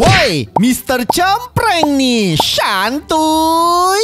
Whoa! Hey, Mr. Campreng nih, santuy.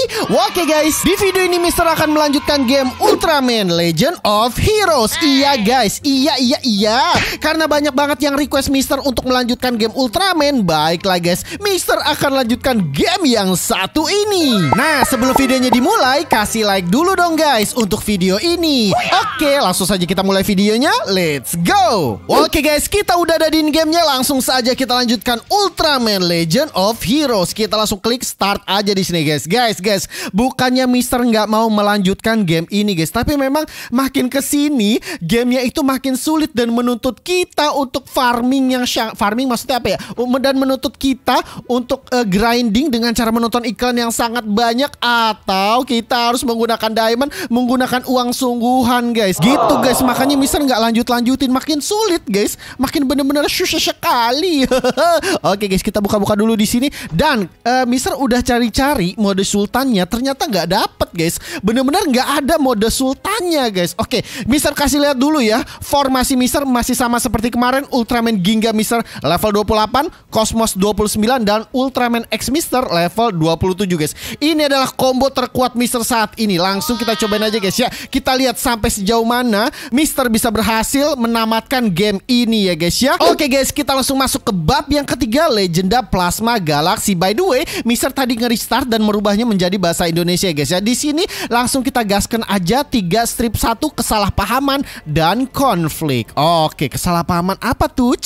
Oke guys, di video ini Mr. akan melanjutkan game Ultraman Legend of Heroes. Iya guys, iya iya iya. Karena banyak banget yang request Mr. untuk melanjutkan game Ultraman. Baiklah guys, Mr. akan lanjutkan game yang satu ini. Nah, sebelum videonya dimulai, kasih like dulu dong guys untuk video ini. Oke, langsung saja kita mulai videonya. Let's go. Oke guys, kita udah ada di gamenya. Langsung saja kita lanjutkan Ultraman Spider-Man Legend of Heroes. Kita langsung klik start aja di sini guys. Guys, guys, bukannya Mister nggak mau melanjutkan game ini guys, tapi memang makin ke sini gamenya itu makin sulit dan menuntut kita untuk farming yang farming maksudnya apa ya? Dan menuntut kita untuk uh, grinding dengan cara menonton iklan yang sangat banyak atau kita harus menggunakan diamond, menggunakan uang sungguhan guys. Gitu guys, makanya Mister nggak lanjut-lanjutin makin sulit guys, makin bener-bener susah sekali. Oke guys, kita kita buka-buka dulu di sini dan uh, Mister udah cari-cari mode sultannya ternyata nggak dapet guys bener-bener nggak -bener ada mode sultannya guys oke Mister kasih lihat dulu ya formasi Mister masih sama seperti kemarin Ultraman Ginga Mister level 28 Cosmos 29 dan Ultraman X Mister level 27 guys ini adalah combo terkuat Mister saat ini langsung kita cobain aja guys ya kita lihat sampai sejauh mana Mister bisa berhasil menamatkan game ini ya guys ya oke guys kita langsung masuk ke bab yang ketiga Legend benda Plasma Galaksi By the way, Mister tadi nge-restart dan merubahnya menjadi bahasa Indonesia guys ya. Di sini langsung kita gaskan aja tiga strip satu kesalahpahaman dan konflik. Oke, kesalahpahaman apa tuh?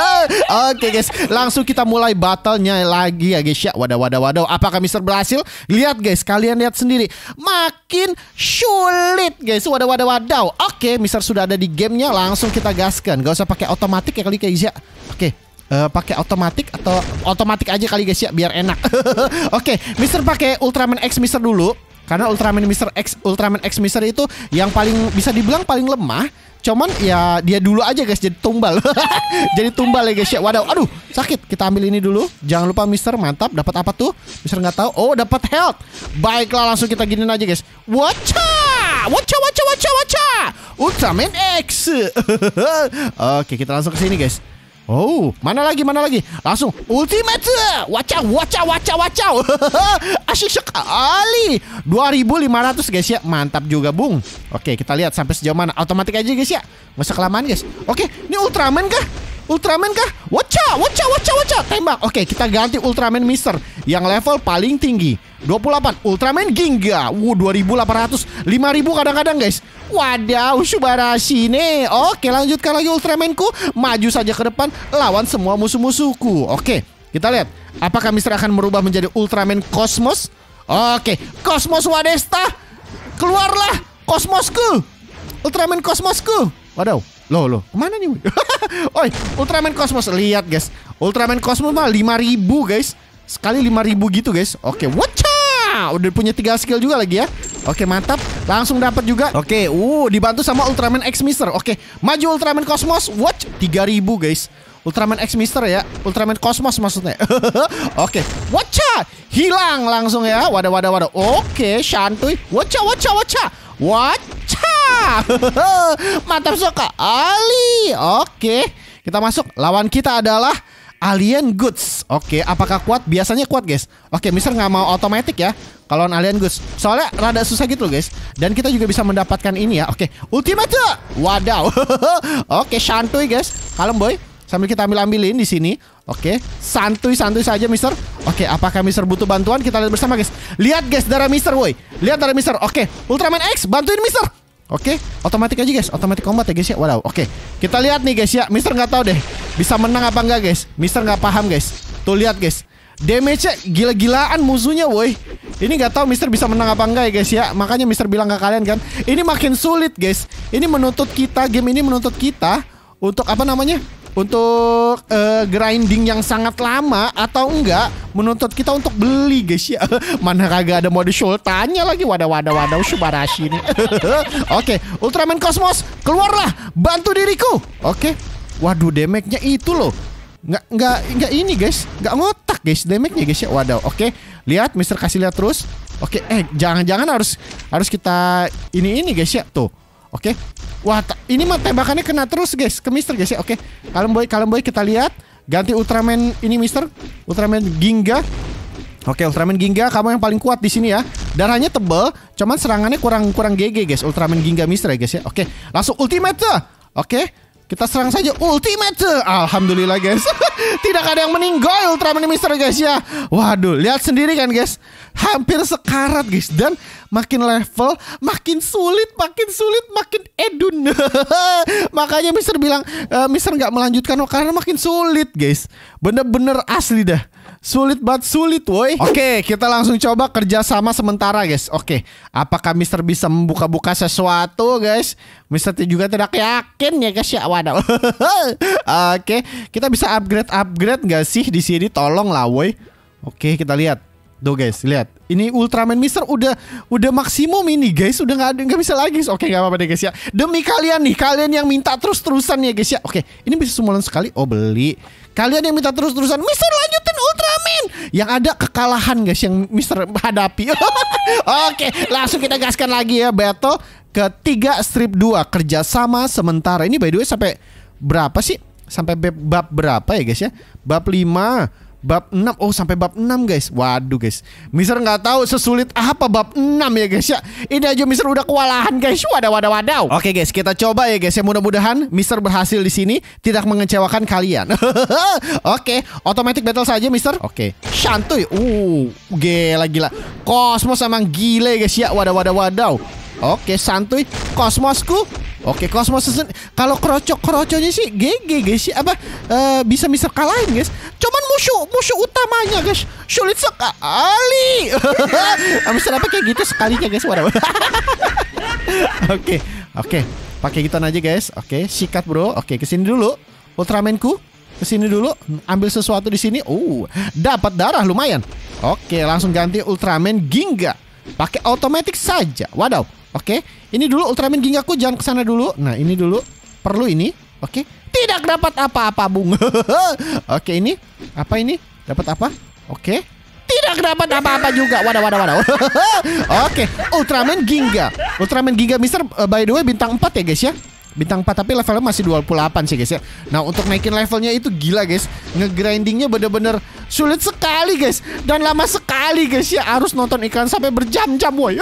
Oke guys, langsung kita mulai battlenya lagi ya guys ya. Wadah wadah wadah. Apakah Mister berhasil? Lihat guys, kalian lihat sendiri. Makin sulit guys. Wadah wadah wadah. Oke, Mister sudah ada di gamenya. Langsung kita gaskan. Gak usah pakai otomatis ya kali guys ya. Oke uh, pakai otomatik atau otomatik aja kali guys ya biar enak. Oke, okay, Mister pakai Ultraman X Mister dulu karena Ultraman Mister X Ultraman X Mister itu yang paling bisa dibilang paling lemah. Cuman ya dia dulu aja guys jadi tumbal. jadi tumbal ya guys ya. Waduh, aduh sakit. Kita ambil ini dulu. Jangan lupa Mister mantap dapat apa tuh? Mister nggak tahu. Oh, dapat health. Baiklah langsung kita giniin aja guys. Wacha! Wacha wacha wacha wacha. Ultraman X. Oke, kita langsung ke sini guys. Oh, mana lagi, mana lagi? Langsung ultimate. waca, waca, waca, waca. Asyik sekali. 2500 guys ya. Mantap juga, Bung. Oke, kita lihat sampai sejauh mana. Otomatis aja guys ya. Nggak usah kelamaan guys. Oke, ini Ultraman kah? Ultraman kah? Waca, waca, waca, waca. Tembak. Oke, kita ganti Ultraman Mister yang level paling tinggi. 28 Ultraman Ginga Wuh 2800 5000 kadang-kadang guys Wadaw nih, Oke lanjutkan lagi Ultramanku Maju saja ke depan Lawan semua musuh-musuhku Oke kita lihat Apakah Mister akan merubah menjadi Ultraman Cosmos Oke Cosmos Wadesta Keluarlah Cosmosku Ultraman Cosmosku Wadaw Loh loh Kemana nih Oi Ultraman Cosmos Lihat guys Ultraman Cosmos mah 5000 guys Sekali 5000 gitu guys Oke watch udah punya tiga skill juga lagi ya. Oke, mantap. Langsung dapat juga. Oke, uh dibantu sama Ultraman X Mister. Oke, maju Ultraman Cosmos. Watch 3000, guys. Ultraman X Mister ya Ultraman Cosmos maksudnya Oke watch Hilang langsung ya Wadah wadah wadah Oke out, Santuy out, watch out. Watch Mantap suka Ali Oke Kita masuk Lawan kita adalah Alien Goods Oke okay. Apakah kuat Biasanya kuat guys Oke okay, Mister nggak mau otomatis ya kalau alien Gus. Soalnya rada susah gitu loh guys. Dan kita juga bisa mendapatkan ini ya. Oke, ultimate. Wadaw. Oke, santuy guys. Kalem boy. Sambil kita ambil-ambilin di sini. Oke, santuy-santuy saja Mister. Oke, apakah Mister butuh bantuan? Kita lihat bersama guys. Lihat guys darah Mister boy. Lihat darah Mister. Oke, Ultraman X bantuin Mister. Oke, otomatis aja guys, otomatis combat ya guys ya. Wadaw. oke. Kita lihat nih guys ya, Mister nggak tahu deh bisa menang apa enggak guys. Mister nggak paham guys. Tuh lihat guys, Damage-nya gila-gilaan musuhnya woi Ini gak tahu Mister bisa menang apa enggak ya guys ya Makanya Mister bilang ke kalian kan Ini makin sulit guys Ini menuntut kita Game ini menuntut kita Untuk apa namanya untuk uh, grinding yang sangat lama atau enggak menuntut kita untuk beli guys ya mana kagak ada mode tanya lagi wadah wadah wadah subarashi ini oke okay. Ultraman Cosmos keluarlah bantu diriku oke okay. waduh damage-nya itu loh nggak nggak nggak ini guys nggak ngot banyak guys damage ya guys ya. Waduh. Oke, okay. lihat Mister kasih lihat terus. Oke, okay. eh jangan-jangan harus harus kita ini ini guys ya. Tuh. Oke. Okay. Wah, ini mah tembakannya kena terus guys ke Mister guys ya. Oke. Okay. Kalem boy, kalem boy kita lihat ganti Ultraman ini Mister. Ultraman Ginga. Oke, okay, Ultraman Ginga kamu yang paling kuat di sini ya. Darahnya tebel, cuman serangannya kurang kurang GG guys. Ultraman Ginga Mister ya guys ya. Oke, okay. langsung ultimate. Oke. Okay. Kita serang saja Ultimate Alhamdulillah guys Tidak ada yang meninggal Ultraman Mister guys ya Waduh lihat sendiri kan guys Hampir sekarat guys Dan makin level Makin sulit Makin sulit Makin edun Makanya Mister bilang uh, Mister nggak melanjutkan Karena makin sulit guys Bener-bener asli dah Sulit banget sulit woi Oke okay, kita langsung coba kerja sama sementara guys Oke okay, apakah Mister bisa membuka-buka sesuatu guys Mister juga tidak yakin ya guys ya Waduh Oke okay, kita bisa upgrade-upgrade gak sih di sini tolong lah woi Oke okay, kita lihat Tuh guys, lihat. Ini Ultraman Mister udah udah maksimum ini guys, udah nggak ada nggak bisa lagi. Oke, nggak apa-apa deh guys ya. Demi kalian nih, kalian yang minta terus-terusan ya guys ya. Oke, ini bisa semuanya sekali. Oh, beli. Kalian yang minta terus-terusan, Mister lanjut Ultraman yang ada kekalahan guys yang Mister hadapi. Oke, langsung kita gaskan lagi ya battle ketiga strip 2 kerjasama sementara. Ini by the way sampai berapa sih? Sampai bab berapa ya guys ya? Bab 5 Bab 6 Oh sampai bab 6 guys Waduh guys Mister nggak tahu sesulit apa bab 6 ya guys ya Ini aja Mister udah kewalahan guys Wadaw wadaw wadaw Oke guys kita coba ya guys ya Mudah-mudahan Mister berhasil di sini Tidak mengecewakan kalian Oke Automatic battle saja Mister Oke Santuy Uh Gila gila Kosmos emang gile guys ya Wadaw wadaw wadaw Oke santuy Kosmosku Oke, Cosmos Season kalau kroco-kroconya sih GG guys sih apa uh, bisa bisa kalahin guys. Cuman musuh musuh utamanya guys sulit sekali. Habis apa kayak gitu sekalinya guys. Oke. Oke, okay, okay. pakai gituan aja guys. Oke, okay, sikat bro. Oke, okay, kesini dulu. Ultramanku kesini dulu. Ambil sesuatu di sini. Oh, dapat darah lumayan. Oke, langsung ganti Ultraman Ginga. Pakai otomatis saja. Waduh. Oke, okay. ini dulu Ultraman Gingaku jangan ke sana dulu. Nah, ini dulu perlu ini. Oke. Okay. Tidak dapat apa-apa, Bung. Oke, ini apa ini? Dapat apa? Oke. Okay. Tidak dapat apa-apa juga. Wadah, wadah, wadah. Oke, Ultraman Ginga. Ultraman Ginga Mister uh, by the way bintang 4 ya, guys ya. Bintang 4 tapi levelnya masih 28 sih guys ya. Nah, untuk naikin levelnya itu gila guys. Ngegrindingnya bener-bener sulit sekali guys dan lama sekali guys ya harus nonton iklan sampai berjam-jam woi.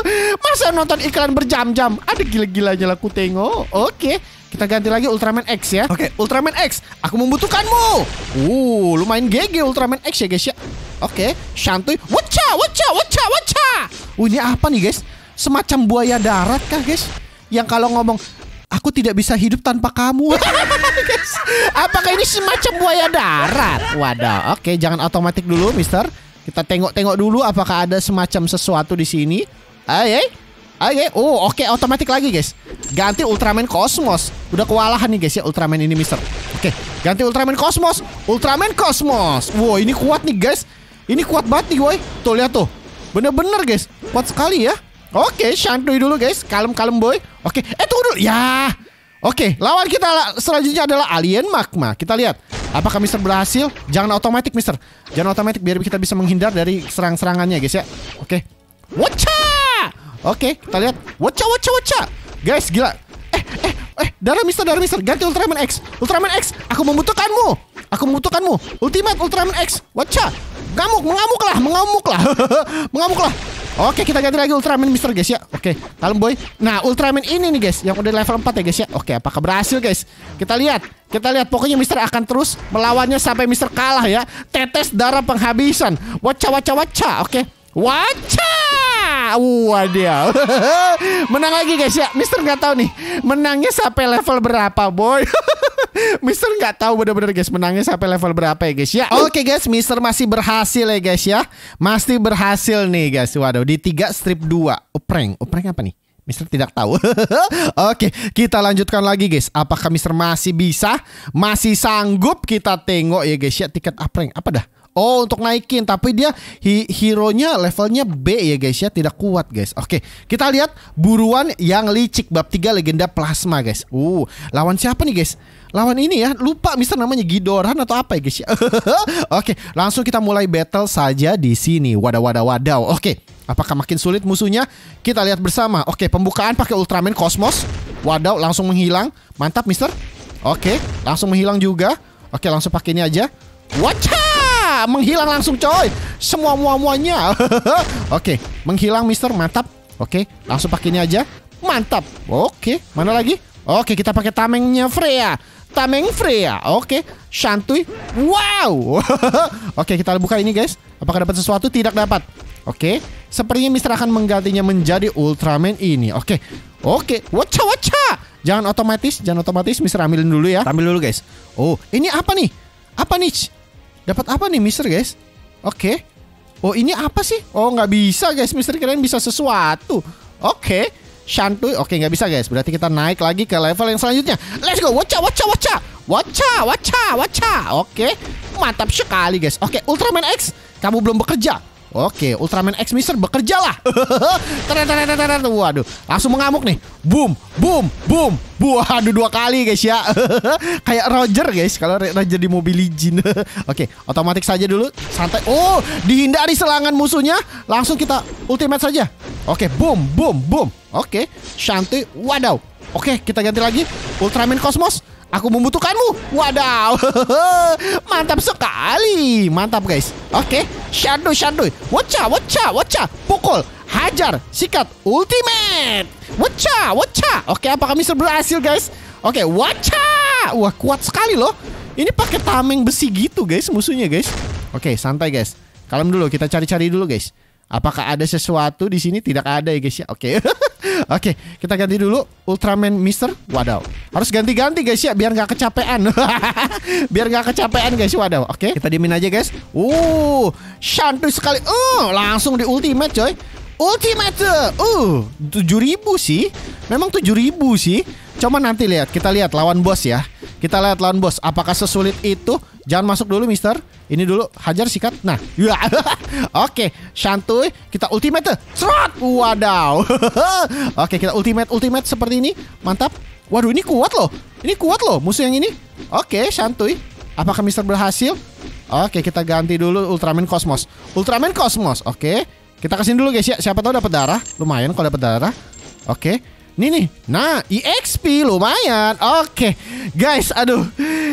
Masa nonton iklan berjam-jam? Ada gila-gilanya lah ku tengok. Oke. Kita ganti lagi Ultraman X ya. Oke, Ultraman X, aku membutuhkanmu. Uh, lumayan GG Ultraman X ya guys ya. Oke, okay, santuy. Wacha, wacha, wacha, wacha. Uh, ini apa nih guys? Semacam buaya darat kah guys? Yang kalau ngomong Aku tidak bisa hidup tanpa kamu. Apakah ini semacam buaya darat? Waduh. Oke, jangan otomatis dulu, Mister. Kita tengok-tengok dulu apakah ada semacam sesuatu di sini. Aye. Oke, okay. oh oke okay. otomatis lagi guys. Ganti Ultraman Cosmos. Udah kewalahan nih guys ya Ultraman ini Mister. Oke, okay. ganti Ultraman Cosmos. Ultraman Cosmos. Wow, ini kuat nih guys. Ini kuat banget nih, woi. Tuh lihat tuh. Bener-bener guys, kuat sekali ya. Oke, okay, santuy dulu guys. Kalem-kalem boy. Oke, okay. eh tunggu dulu. Ya. Oke, okay, lawan kita selanjutnya adalah alien magma. Kita lihat apakah Mister berhasil. Jangan otomatis Mister. Jangan otomatis biar kita bisa menghindar dari serang-serangannya guys ya. Oke. Okay. Wocha! Oke, okay, kita lihat. Wocha, wocha, wocha. Guys, gila. Eh, eh, eh, darah Mister, darah Mister. Ganti Ultraman X. Ultraman X, aku membutuhkanmu. Aku membutuhkanmu. Ultimate Ultraman X. Wocha. Ngamuk, mengamuklah, mengamuklah. mengamuklah. Oke, kita ganti lagi Ultraman Mister guys ya. Oke, kalem boy. Nah, Ultraman ini nih guys, yang udah level 4 ya guys ya. Oke, apakah berhasil guys? Kita lihat. Kita lihat pokoknya Mister akan terus melawannya sampai Mister kalah ya. Tetes darah penghabisan. Waca waca waca. Oke. Waca. Waduh Menang lagi guys ya Mister nggak tahu nih Menangnya sampai level berapa boy Mister nggak tahu bener-bener guys menangnya sampai level berapa ya guys ya. Oke okay, guys, Mister masih berhasil ya guys ya. Masih berhasil nih guys. Waduh, di 3 strip 2. Opreng, opreng apa nih? Mister tidak tahu. Oke, kita lanjutkan lagi guys. Apakah Mister masih bisa? Masih sanggup kita tengok ya guys ya tiket apreng apa dah? Oh untuk naikin tapi dia hi hero-nya levelnya B ya guys ya tidak kuat guys. Oke, kita lihat buruan yang licik bab 3 legenda plasma guys. Uh, lawan siapa nih guys? Lawan ini ya, lupa mister namanya Gidoran atau apa ya guys ya. Oke, langsung kita mulai battle saja di sini. Wadaw wadaw wadaw. Oke. Apakah makin sulit musuhnya? Kita lihat bersama. Oke, pembukaan pakai Ultraman Cosmos. Wadaw langsung menghilang. Mantap, Mister. Oke, langsung menghilang juga. Oke, langsung pakai ini aja. Wacha! menghilang langsung coy. Semua muanya Oke, menghilang Mister, mantap. Oke, langsung pakai ini aja. Mantap. Oke, mana lagi? Oke, kita pakai tamengnya Freya. Tameng Freya. Oke, okay. santuy. Wow. Oke, kita buka ini guys. Apakah dapat sesuatu? Tidak dapat. Oke, sepertinya Mister akan menggantinya menjadi Ultraman ini. Oke. Oke, okay. waca waca. Jangan otomatis, jangan otomatis Mister ambilin dulu ya. Ambil dulu guys. Oh, ini apa nih? Apa nih? Dapat apa nih Mister guys? Oke. Okay. Oh ini apa sih? Oh nggak bisa guys, Mister kalian bisa sesuatu. Oke. Okay. Shantuy. Oke okay, nggak bisa guys. Berarti kita naik lagi ke level yang selanjutnya. Let's go. Wacha, wacha, wacha, wacha, wacha, wacha. Oke. Okay. Mantap sekali guys. Oke, okay, Ultraman X, kamu belum bekerja Oke, Ultraman X Mister bekerja bekerjalah. Waduh, langsung mengamuk nih. Boom, boom, boom. Waduh dua kali guys ya. Kayak Roger guys kalau Roger di mobil Legion. Oke, otomatis saja dulu. Santai. Oh, dihindari selangan musuhnya. Langsung kita ultimate saja. Oke, boom, boom, boom. Oke, Shanti. Waduh. Oke, kita ganti lagi. Ultraman Cosmos. Aku membutuhkanmu. Wadaw. mantap sekali. Mantap guys. Oke. Okay. Shadow Shadow. Wacha wacha wacha. Pukul. Hajar. Sikat. Ultimate. Wacha wacha. Oke okay, apakah Mister berhasil guys? Oke okay, wacha. Wah kuat sekali loh. Ini pakai tameng besi gitu guys musuhnya guys. Oke okay, santai guys. Kalem dulu kita cari-cari dulu guys. Apakah ada sesuatu di sini? Tidak ada ya guys ya. Oke. Okay. Oke, okay, kita ganti dulu Ultraman Mister. Wadaw. Harus ganti-ganti guys ya biar nggak kecapean. biar nggak kecapean guys, wadaw. Oke, okay, kita dimin aja guys. Uh, santuy sekali. Uh, langsung di ultimate coy. Ultimate. Uh, 7000 sih. Memang 7000 sih. Cuma nanti lihat, kita lihat lawan bos ya. Kita lihat lawan bos apakah sesulit itu. Jangan masuk dulu Mister. Ini dulu hajar sikat. Nah, ya. Oke, okay. santuy. Kita ultimate. Serot. Wadaw. Oke, okay, kita ultimate ultimate seperti ini. Mantap. Waduh, ini kuat loh. Ini kuat loh musuh yang ini. Oke, okay, santuy. Apakah Mister berhasil? Oke, okay, kita ganti dulu Ultraman Cosmos. Ultraman Cosmos. Oke. Okay. Kita kesini dulu guys ya. Siapa tau dapat darah. Lumayan kalau dapat darah. Oke. Okay. Nih nih. Nah, EXP lumayan. Oke. Okay. Guys, aduh.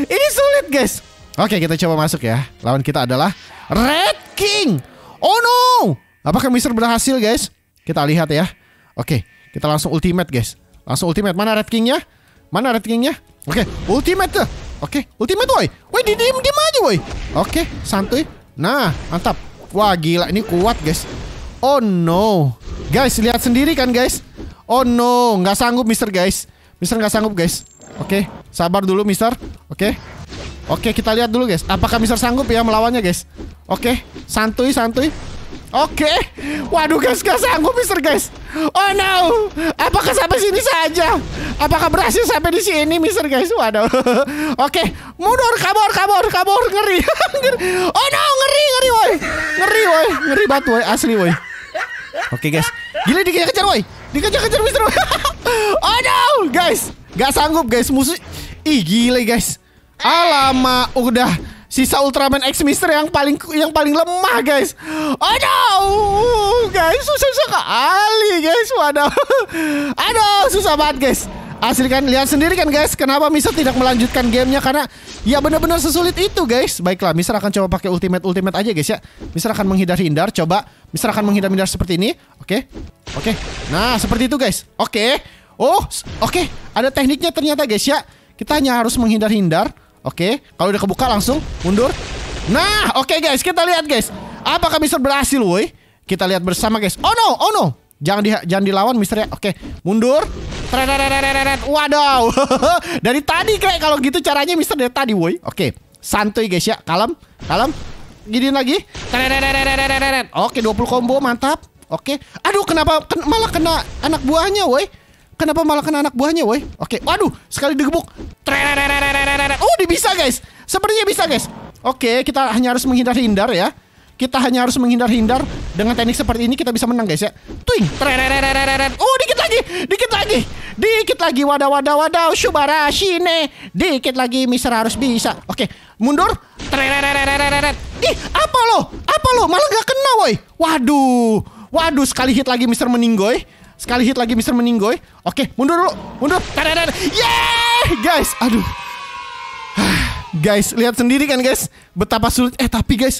Ini sulit guys. Oke, kita coba masuk ya. Lawan kita adalah Red King. Oh no! Apakah Mister berhasil, guys? Kita lihat ya. Oke, kita langsung ultimate, guys. Langsung ultimate. Mana Red Kingnya? Mana Red Kingnya? Oke, ultimate Oke, ultimate woi. Woi, di diem diem aja woi. Oke, santuy. Nah, mantap. Wah, gila ini kuat, guys. Oh no. Guys, lihat sendiri kan, guys? Oh no, nggak sanggup Mister, guys. Mister nggak sanggup, guys. Oke, sabar dulu Mister. Oke, Oke, kita lihat dulu, guys. Apakah Mister sanggup ya melawannya, guys? Oke, santuy, santuy. Oke. Waduh, guys, gak sanggup Mister, guys. Oh no. Apakah sampai sini saja? Apakah berhasil sampai di sini, Mister, guys? Waduh. Oke, mundur, kabur, kabur, kabur, ngeri. oh no, ngeri, ngeri, woi. Ngeri, woi. Ngeri banget, woi, asli, woi. Oke, guys. Gila dikejar-kejar, woi. Dikejar-kejar Mister. oh no, guys. Gak sanggup, guys. Musuh Ih, gila, guys. Alamak, udah sisa Ultraman X Mister yang paling yang paling lemah guys. Oh guys susah sekali guys, waduh, aduh susah banget guys. Asli kan lihat sendiri kan guys kenapa Mister tidak melanjutkan gamenya karena ya benar-benar sesulit itu guys. Baiklah Mister akan coba pakai ultimate ultimate aja guys ya. Mister akan menghindar-hindar coba. Mister akan menghindar-hindar seperti ini. Oke. Okay. Oke. Okay. Nah, seperti itu guys. Oke. Okay. Oh, oke. Okay. Ada tekniknya ternyata guys ya. Kita hanya harus menghindar-hindar. Oke, okay. kalau udah kebuka langsung mundur. Nah, oke okay guys, kita lihat guys. Apakah Mister berhasil, woi? Kita lihat bersama guys. Oh no, oh no. Jangan di, jangan dilawan Mister ya. Oke, okay. mundur. Waduh. dari tadi kayak kalau gitu caranya Mister dari tadi, woi. Oke. Okay. Santuy guys ya. Kalem, kalem. Gini lagi. Oke, okay, 20 combo mantap. Oke. Okay. Aduh, kenapa ken malah kena anak buahnya, woi? Kenapa malah kena anak buahnya, woi? Oke, waduh, sekali digebuk. Oh, bisa, guys. Sepertinya bisa, guys. Oke, kita hanya harus menghindar-hindar ya. Kita hanya harus menghindar-hindar dengan teknik seperti ini kita bisa menang, guys ya. Twing. Oh, dikit lagi. Dikit lagi. Dikit lagi. Wadaw, wadaw, wadaw. Shubara shine. Dikit lagi. Mister harus bisa. Oke, mundur. Ih, apa lo? Apa lo? Malah gak kena, woi. Waduh. Waduh, sekali hit lagi Mister meninggoy. Sekali hit lagi Mr. Meninggoy. Oke, mundur dulu. Mundur. Tadadad. Yeay! Guys, aduh. guys, lihat sendiri kan guys. Betapa sulit. Eh, tapi guys.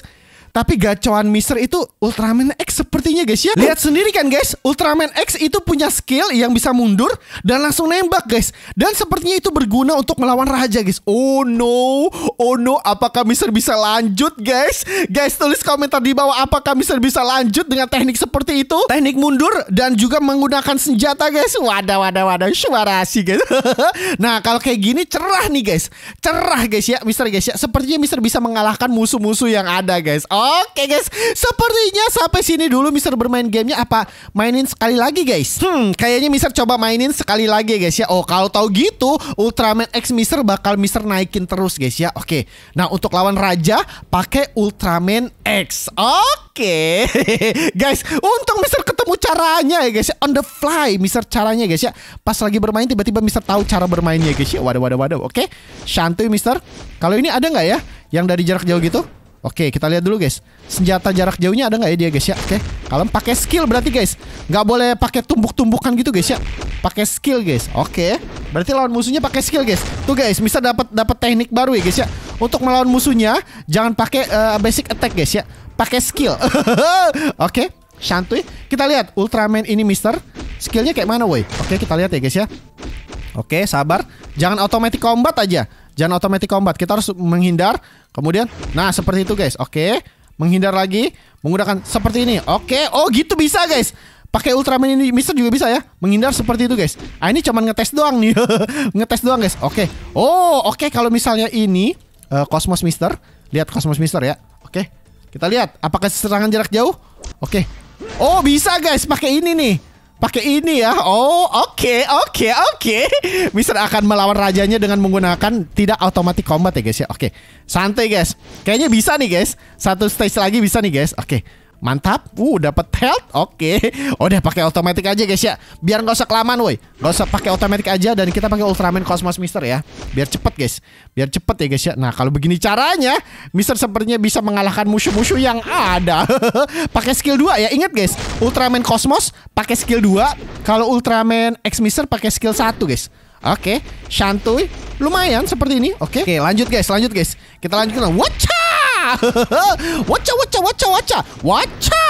Tapi gacoan Mister itu Ultraman X sepertinya guys ya. Lihat sendiri kan guys, Ultraman X itu punya skill yang bisa mundur dan langsung nembak guys. Dan sepertinya itu berguna untuk melawan raja guys. Oh no, oh no, apakah Mister bisa lanjut guys? Guys tulis komentar di bawah apakah Mister bisa lanjut dengan teknik seperti itu? Teknik mundur dan juga menggunakan senjata guys. Wadah wadah wadah suara sih guys. nah, kalau kayak gini cerah nih guys. Cerah guys ya, Mister guys ya. Sepertinya Mister bisa mengalahkan musuh-musuh yang ada guys. Oh, Oke guys, sepertinya sampai sini dulu Mister bermain gamenya apa mainin sekali lagi guys. Hmm, kayaknya Mister coba mainin sekali lagi guys ya. Oh kalau tahu gitu, Ultraman X Mister bakal Mister naikin terus guys ya. Oke, nah untuk lawan Raja pakai Ultraman X. Oke, guys, untung Mister ketemu caranya ya guys ya. On the fly Mister caranya guys ya. Pas lagi bermain tiba-tiba Mister tahu cara bermainnya guys ya. Waduh waduh waduh. Oke, santuy Mister. Kalau ini ada nggak ya yang dari jarak jauh gitu? Oke, kita lihat dulu guys. Senjata jarak jauhnya ada nggak ya dia guys ya? Oke. Kalian pakai skill berarti guys. Nggak boleh pakai tumbuk-tumbukan gitu guys ya. Pakai skill guys. Oke. Berarti lawan musuhnya pakai skill guys. Tuh guys, bisa dapat dapat teknik baru ya guys ya. Untuk melawan musuhnya jangan pakai uh, basic attack guys ya. Pakai skill. Oke. Santuy. Kita lihat Ultraman ini Mister skillnya kayak mana woi. Oke, kita lihat ya guys ya. Oke, sabar. Jangan automatic combat aja. Jangan otomatis combat. Kita harus menghindar. Kemudian, nah seperti itu guys. Oke, menghindar lagi. Menggunakan seperti ini. Oke, oh gitu bisa guys. Pakai Ultraman ini Mister juga bisa ya. Menghindar seperti itu guys. Ah ini cuman ngetes doang nih. ngetes doang guys. Oke. Oh, oke kalau misalnya ini uh, Cosmos Mister. Lihat Cosmos Mister ya. Oke. Kita lihat apakah serangan jarak jauh. Oke. Oh, bisa guys pakai ini nih pakai ini ya. Oh, oke, okay, oke, okay, oke. Okay. Mister akan melawan rajanya dengan menggunakan tidak automatic combat ya guys ya. Oke, okay. santai guys. Kayaknya bisa nih guys. Satu stage lagi bisa nih guys. Oke. Okay. Mantap. Uh, dapat health. Oke. Okay. Oh, udah pakai automatic aja guys ya. Biar nggak usah kelamaan woi. Nggak usah pakai automatic aja dan kita pakai Ultraman Cosmos Mister ya. Biar cepet guys. Biar cepet ya guys ya. Nah, kalau begini caranya Mister sepertinya bisa mengalahkan musuh-musuh yang ada. pakai skill 2 ya. Ingat guys, Ultraman Cosmos pakai skill 2, kalau Ultraman X Mister pakai skill 1 guys. Oke, okay. santuy. Lumayan seperti ini. Oke. Okay. Oke, okay, lanjut guys, lanjut guys. Kita lanjutkan. watch waca waca waca waca waca.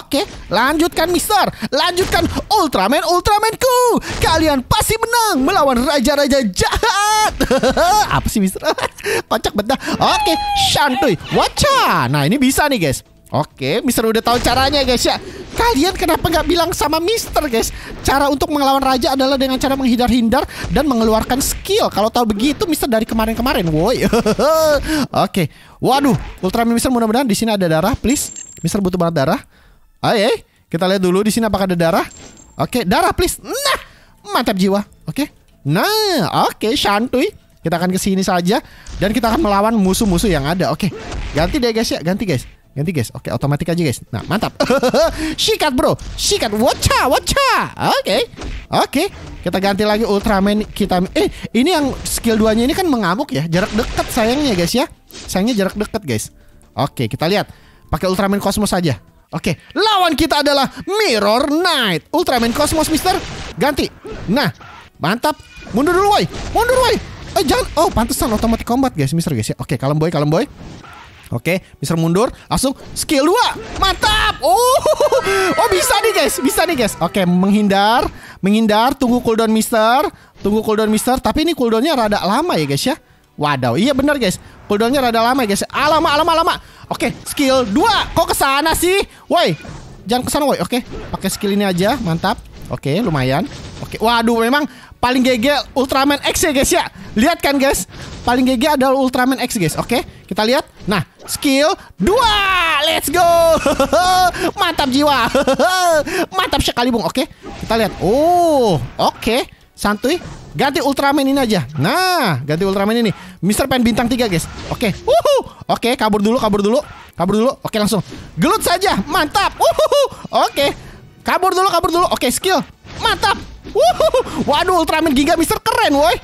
Oke, lanjutkan Mister. Lanjutkan Ultraman Ultramanku. Kalian pasti menang melawan raja-raja jahat. Apa sih Mister? Kocak betah. Oke, santuy. Waca. Nah, ini bisa nih guys. Oke, Mister udah tahu caranya guys ya. Kalian kenapa nggak bilang sama Mister guys? Cara untuk melawan raja adalah dengan cara menghindar-hindar dan mengeluarkan skill. Kalau tahu begitu Mister dari kemarin-kemarin, woi. Oke. Waduh, Ultraman Mister mudah-mudahan di sini ada darah, please. Mister butuh banget darah. Ayo, eh, kita lihat dulu di sini apakah ada darah. Oke, darah please. Nah, mantap jiwa. Oke. Nah, oke, santuy. Kita akan ke sini saja dan kita akan melawan musuh-musuh yang ada. Oke. Ganti deh guys ya, ganti guys. Ganti guys. Oke, otomatis aja guys. Nah, mantap. Sikat bro. Sikat. Wacha, wacha. Oke. Okay. Oke. Okay. Kita ganti lagi Ultraman kita. Eh, ini yang skill duanya ini kan mengamuk ya. Jarak dekat sayangnya guys ya. Sayangnya jarak dekat guys. Oke, okay, kita lihat. Pakai Ultraman Cosmos aja Oke, lawan kita adalah Mirror Knight. Ultraman Cosmos, Mister. Ganti. Nah, mantap. Mundur dulu, woi. Mundur, woi. Eh, jangan. Oh, pantesan otomatis combat, guys, Mister, guys ya. Oke, kalem boy, kalem boy. Oke, Mister mundur, langsung skill 2. Mantap. Oh. Oh, bisa nih guys, bisa nih guys. Oke, menghindar, menghindar, tunggu cooldown Mister, tunggu cooldown Mister, tapi ini cooldownnya rada lama ya guys ya. Wadaw, iya benar guys. Cooldownnya rada lama ya guys. Alama, ah, alama, alama. Oke, skill 2. Kok ke sana sih? Woi. Jangan kesana, woi. Oke, pakai skill ini aja. Mantap. Oke, lumayan. Oke, waduh memang paling GG Ultraman X ya guys ya. Lihat kan guys, paling GG adalah Ultraman X guys. Oke, kita lihat. Nah, skill 2. Let's go. Mantap jiwa. Mantap sekali Bung. Oke, kita lihat. Oh, oke. Santuy. Ganti Ultraman ini aja. Nah, ganti Ultraman ini. Mister Pen bintang 3, guys. Oke. Uhuh. Oke, kabur dulu, kabur dulu. Kabur dulu. Oke, langsung. Gelut saja. Mantap. Uhuh. Oke. Kabur dulu, kabur dulu. Oke, skill. Mantap. Wuhu. Waduh, Ultraman Giga Mister keren, woi.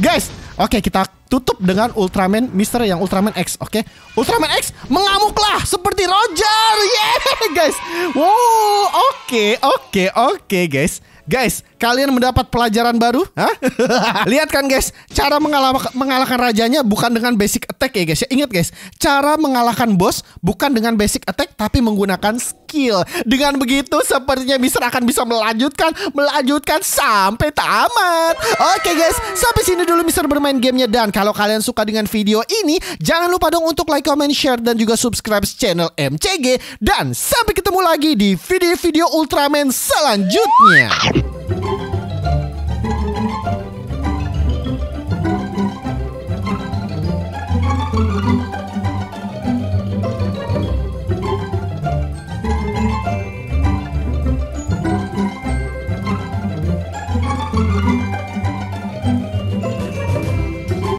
Guys, oke okay, kita tutup dengan Ultraman Mister yang Ultraman X, oke? Okay? Ultraman X mengamuklah seperti Roger. Yeah, guys. Wow, oke, okay, oke, okay, oke, okay, guys. Guys, kalian mendapat pelajaran baru? Hah? Lihat kan guys, cara mengalah mengalahkan rajanya bukan dengan basic attack ya guys. Ya, ingat guys, cara mengalahkan bos bukan dengan basic attack tapi menggunakan skill. Dengan begitu sepertinya Mister akan bisa melanjutkan melanjutkan sampai tamat. Oke okay, guys, sampai sini dulu Mister bermain gamenya dan kalau kalian suka dengan video ini, jangan lupa dong untuk like, comment, share dan juga subscribe channel MCG dan sampai ketemu lagi di video-video Ultraman selanjutnya. Yeah.